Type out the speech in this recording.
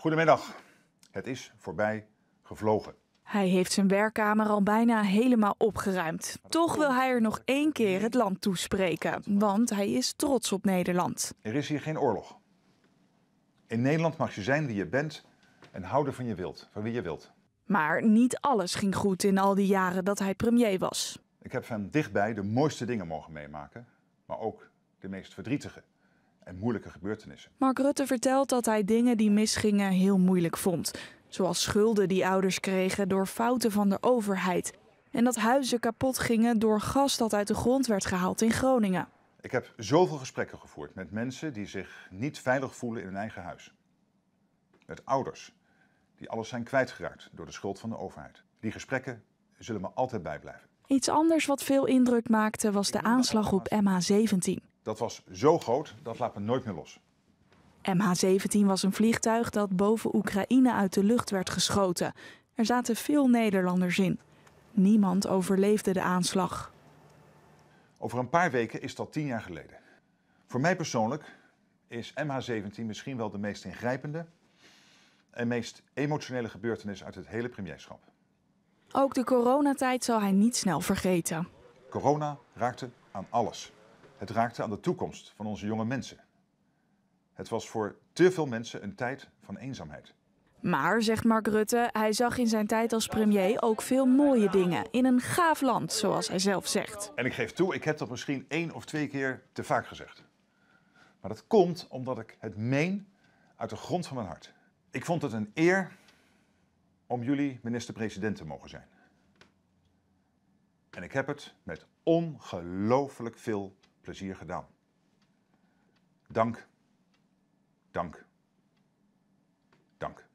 Goedemiddag. Het is voorbij gevlogen. Hij heeft zijn werkkamer al bijna helemaal opgeruimd. Toch wil hij er nog één keer het land toespreken, want hij is trots op Nederland. Er is hier geen oorlog. In Nederland mag je zijn wie je bent en houden van je wilt, van wie je wilt. Maar niet alles ging goed in al die jaren dat hij premier was. Ik heb van dichtbij de mooiste dingen mogen meemaken, maar ook de meest verdrietige en moeilijke gebeurtenissen. Mark Rutte vertelt dat hij dingen die misgingen heel moeilijk vond. Zoals schulden die ouders kregen door fouten van de overheid. En dat huizen kapot gingen door gas dat uit de grond werd gehaald in Groningen. Ik heb zoveel gesprekken gevoerd met mensen die zich niet veilig voelen in hun eigen huis. Met ouders die alles zijn kwijtgeraakt door de schuld van de overheid. Die gesprekken zullen me altijd bijblijven. Iets anders wat veel indruk maakte was de aanslag op MH17. Dat was zo groot, dat laat me nooit meer los. MH17 was een vliegtuig dat boven Oekraïne uit de lucht werd geschoten. Er zaten veel Nederlanders in. Niemand overleefde de aanslag. Over een paar weken is dat tien jaar geleden. Voor mij persoonlijk is MH17 misschien wel de meest ingrijpende en meest emotionele gebeurtenis uit het hele premierschap. Ook de coronatijd zal hij niet snel vergeten. Corona raakte aan alles. Het raakte aan de toekomst van onze jonge mensen. Het was voor te veel mensen een tijd van eenzaamheid. Maar, zegt Mark Rutte, hij zag in zijn tijd als premier ook veel mooie dingen. In een gaaf land, zoals hij zelf zegt. En ik geef toe, ik heb dat misschien één of twee keer te vaak gezegd. Maar dat komt omdat ik het meen uit de grond van mijn hart. Ik vond het een eer om jullie minister-president te mogen zijn. En ik heb het met ongelooflijk veel plezier gedaan. Dank. Dank. Dank.